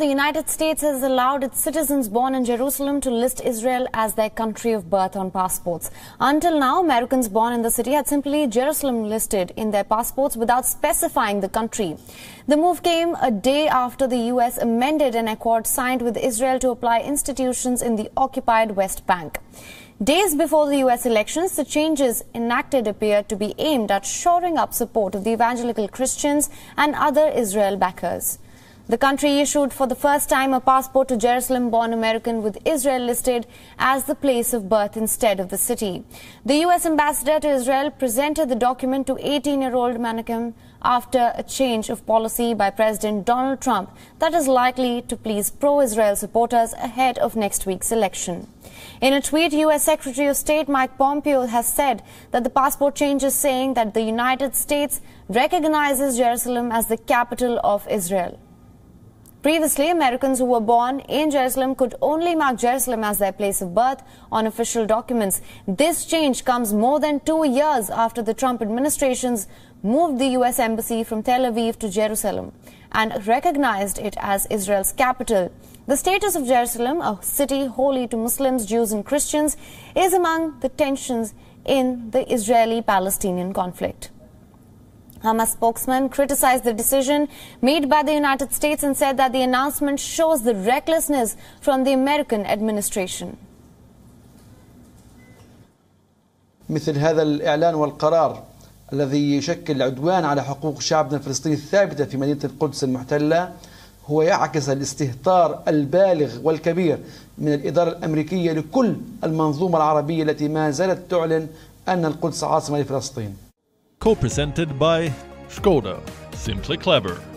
The United States has allowed its citizens born in Jerusalem to list Israel as their country of birth on passports. Until now, Americans born in the city had simply Jerusalem listed in their passports without specifying the country. The move came a day after the U.S. amended an accord signed with Israel to apply institutions in the occupied West Bank. Days before the U.S. elections, the changes enacted appeared to be aimed at shoring up support of the evangelical Christians and other Israel backers. The country issued for the first time a passport to Jerusalem-born American with Israel listed as the place of birth instead of the city. The U.S. ambassador to Israel presented the document to 18-year-old Manicum after a change of policy by President Donald Trump that is likely to please pro-Israel supporters ahead of next week's election. In a tweet, U.S. Secretary of State Mike Pompeo has said that the passport change is saying that the United States recognizes Jerusalem as the capital of Israel. Previously, Americans who were born in Jerusalem could only mark Jerusalem as their place of birth on official documents. This change comes more than two years after the Trump administration's moved the U.S. embassy from Tel Aviv to Jerusalem and recognized it as Israel's capital. The status of Jerusalem, a city holy to Muslims, Jews, and Christians, is among the tensions in the Israeli Palestinian conflict. Hamas spokesman criticized the decision made by the United States and said that the announcement shows the recklessness from the American administration. مثل هذا الإعلان والقرار الذي يشكل عدوان على حقوق شعبنا الفلسطيني الثابتة في مدينة القدس المحتلة هو يعكس الاستهتار البالغ والكبير من الإدارة الأمريكية لكل المنظومة العربية التي ما زالت تعلن أن القدس عاصمة لفلسطين co-presented by Skoda. Simply clever.